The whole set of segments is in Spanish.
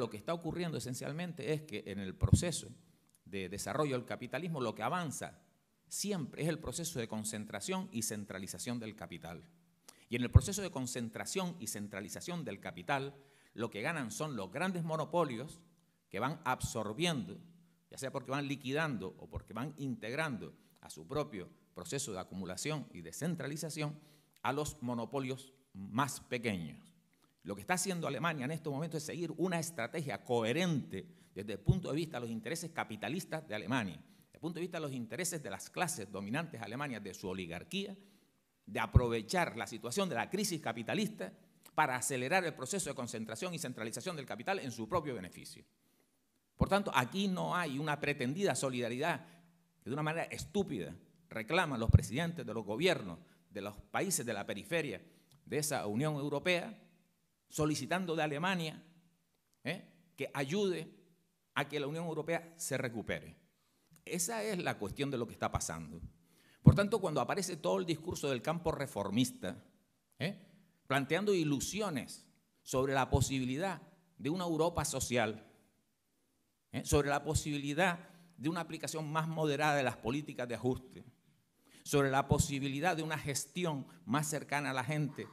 Lo que está ocurriendo esencialmente es que en el proceso de desarrollo del capitalismo lo que avanza siempre es el proceso de concentración y centralización del capital. Y en el proceso de concentración y centralización del capital, lo que ganan son los grandes monopolios que van absorbiendo, ya sea porque van liquidando o porque van integrando a su propio proceso de acumulación y de centralización, a los monopolios más pequeños. Lo que está haciendo Alemania en estos momentos es seguir una estrategia coherente desde el punto de vista de los intereses capitalistas de Alemania, desde el punto de vista de los intereses de las clases dominantes alemanas, de su oligarquía, de aprovechar la situación de la crisis capitalista para acelerar el proceso de concentración y centralización del capital en su propio beneficio. Por tanto, aquí no hay una pretendida solidaridad que de una manera estúpida reclaman los presidentes de los gobiernos de los países de la periferia de esa Unión Europea solicitando de Alemania ¿eh? que ayude a que la Unión Europea se recupere. Esa es la cuestión de lo que está pasando. Por tanto, cuando aparece todo el discurso del campo reformista, ¿eh? planteando ilusiones sobre la posibilidad de una Europa social, ¿eh? sobre la posibilidad de una aplicación más moderada de las políticas de ajuste, sobre la posibilidad de una gestión más cercana a la gente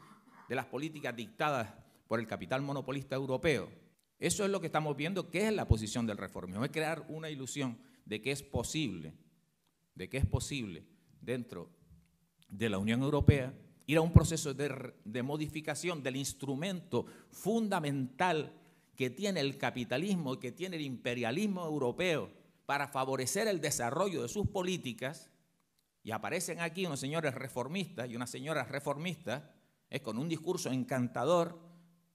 de las políticas dictadas por el capital monopolista europeo. Eso es lo que estamos viendo, que es la posición del reformismo, es crear una ilusión de que es posible, de que es posible dentro de la Unión Europea ir a un proceso de, modificación del instrumento fundamental que tiene el capitalismo que tiene el imperialismo europeo para favorecer el desarrollo de sus políticas, y aparecen aquí unos señores reformistas y unas señoras reformistas, es con un discurso encantador,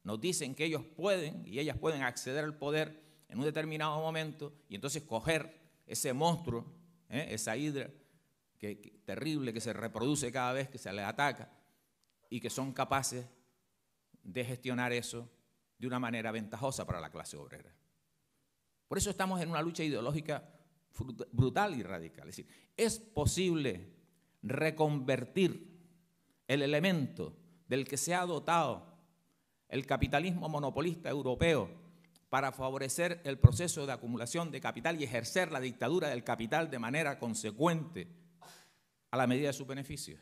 nos dicen que ellos pueden y ellas pueden acceder al poder en un determinado momento y entonces coger ese monstruo, ¿eh? esa hidra terrible que se reproduce cada vez que se le ataca y que son capaces de gestionar eso de una manera ventajosa para la clase obrera. Por eso estamos en una lucha ideológica brutal y radical. Es decir, es posible reconvertir el elemento del que se ha dotado el capitalismo monopolista europeo para favorecer el proceso de acumulación de capital y ejercer la dictadura del capital de manera consecuente a la medida de su beneficio.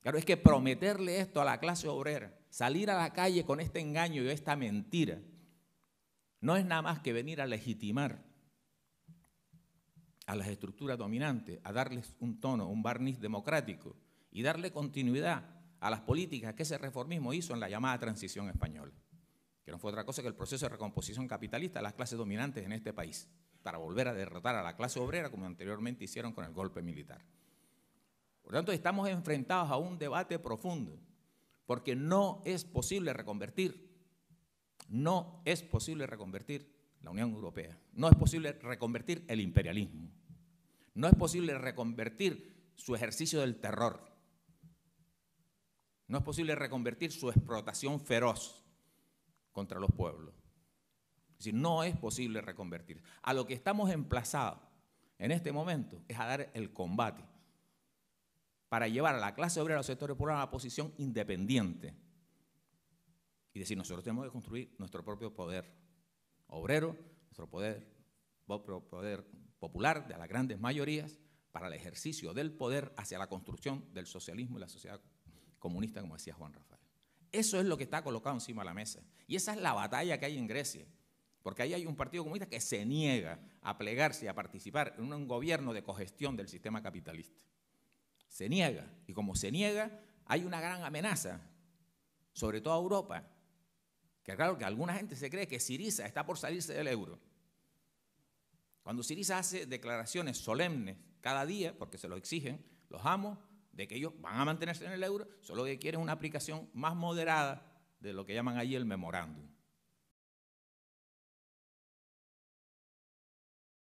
Claro, es que prometerle esto a la clase obrera, salir a la calle con este engaño y esta mentira, no es nada más que venir a legitimar a las estructuras dominantes, a darles un tono, un barniz democrático y darle continuidad a las políticas que ese reformismo hizo en la llamada transición española, que no fue otra cosa que el proceso de recomposición capitalista de las clases dominantes en este país, para volver a derrotar a la clase obrera como anteriormente hicieron con el golpe militar. Por lo tanto, estamos enfrentados a un debate profundo, porque no es posible reconvertir, no es posible reconvertir la Unión Europea, no es posible reconvertir el imperialismo, no es posible reconvertir su ejercicio del terror, no es posible reconvertir su explotación feroz contra los pueblos. Es decir, no es posible reconvertir. A lo que estamos emplazados en este momento es a dar el combate para llevar a la clase obrera, a los sectores populares a una posición independiente y decir, nosotros tenemos que construir nuestro propio poder obrero, nuestro poder, poder popular de las grandes mayorías para el ejercicio del poder hacia la construcción del socialismo y la sociedad comunista, como decía Juan Rafael. Eso es lo que está colocado encima de la mesa. Y esa es la batalla que hay en Grecia. Porque ahí hay un partido comunista que se niega a plegarse, a participar en un gobierno de cogestión del sistema capitalista. Se niega. Y como se niega, hay una gran amenaza, sobre todo a Europa. Que claro que alguna gente se cree que Siriza está por salirse del euro. Cuando Siriza hace declaraciones solemnes cada día, porque se lo exigen, los amo de que ellos van a mantenerse en el euro, solo que quieren una aplicación más moderada de lo que llaman allí el memorándum.